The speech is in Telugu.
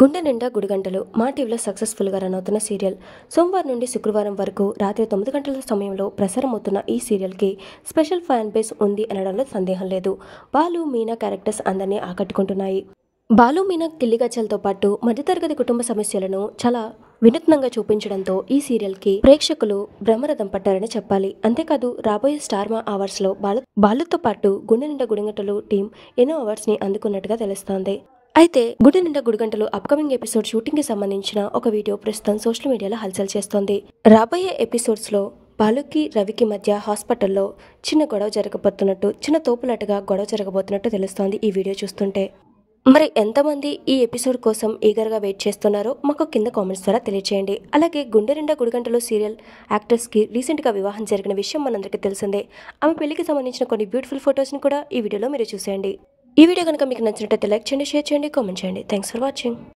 గుండె నిండా గుడిగంటలు మా టీవీలో సక్సెస్ఫుల్గా రన్ అవుతున్న సీరియల్ సోమవారం నుండి శుక్రవారం వరకు రాత్రి తొమ్మిది గంటల సమయంలో ప్రసారం అవుతున్న ఈ సీరియల్కి స్పెషల్ ఫ్యాన్ బేస్ ఉంది అనడంలో సందేహం లేదు బాలు మీనా క్యారెక్టర్స్ అందరినీ ఆకట్టుకుంటున్నాయి బాలు మీనా కిల్లిగచ్చలతో పాటు మధ్యతరగతి కుటుంబ సమస్యలను చాలా వినూత్నంగా చూపించడంతో ఈ సీరియల్కి ప్రేక్షకులు బ్రహ్మరథం పట్టారని చెప్పాలి అంతేకాదు రాబోయే స్టార్ మా అవర్స్లో బాలు బాలుతో పాటు గుండె నిండా గుడిగంటలు టీం ఎన్నో అవార్డ్స్ని అందుకున్నట్టుగా తెలుస్తోంది అయితే గుడి నిండా గుడిగంటలు అప్కమింగ్ ఎపిసోడ్ షూటింగ్ కి సంబంధించిన ఒక వీడియో ప్రస్తుతం సోషల్ మీడియాలో హల్చల్ చేస్తోంది రాబోయే ఎపిసోడ్స్ లో బాలుకి రవికి మధ్య హాస్పిటల్లో చిన్న గొడవ జరగబోతున్నట్టు చిన్న తోపులాటగా గొడవ జరగబోతున్నట్టు తెలుస్తోంది ఈ వీడియో చూస్తుంటే మరి ఎంతమంది ఈ ఎపిసోడ్ కోసం ఈగర్గా వెయిట్ చేస్తున్నారో మాకు కింద కామెంట్స్ ద్వారా తెలియచేయండి అలాగే గుండె నిండా గుడిగంటలో సీరియల్ యాక్టర్స్కి రీసెంట్గా వివాహం జరిగిన విషయం మనందరికీ తెలిసిందే ఆమె పెళ్లికి సంబంధించిన కొన్ని బ్యూటిఫుల్ ఫొటోస్ని కూడా ఈ వీడియోలో మీరు చూసేయండి ఈ వీడియో కనుక మీకు నచ్చినట్లయితే లైక్ చేయండి షేర్ చేయండి కామెంట్ చేయండి థ్యాంక్స్ ఫర్ వాచింగ్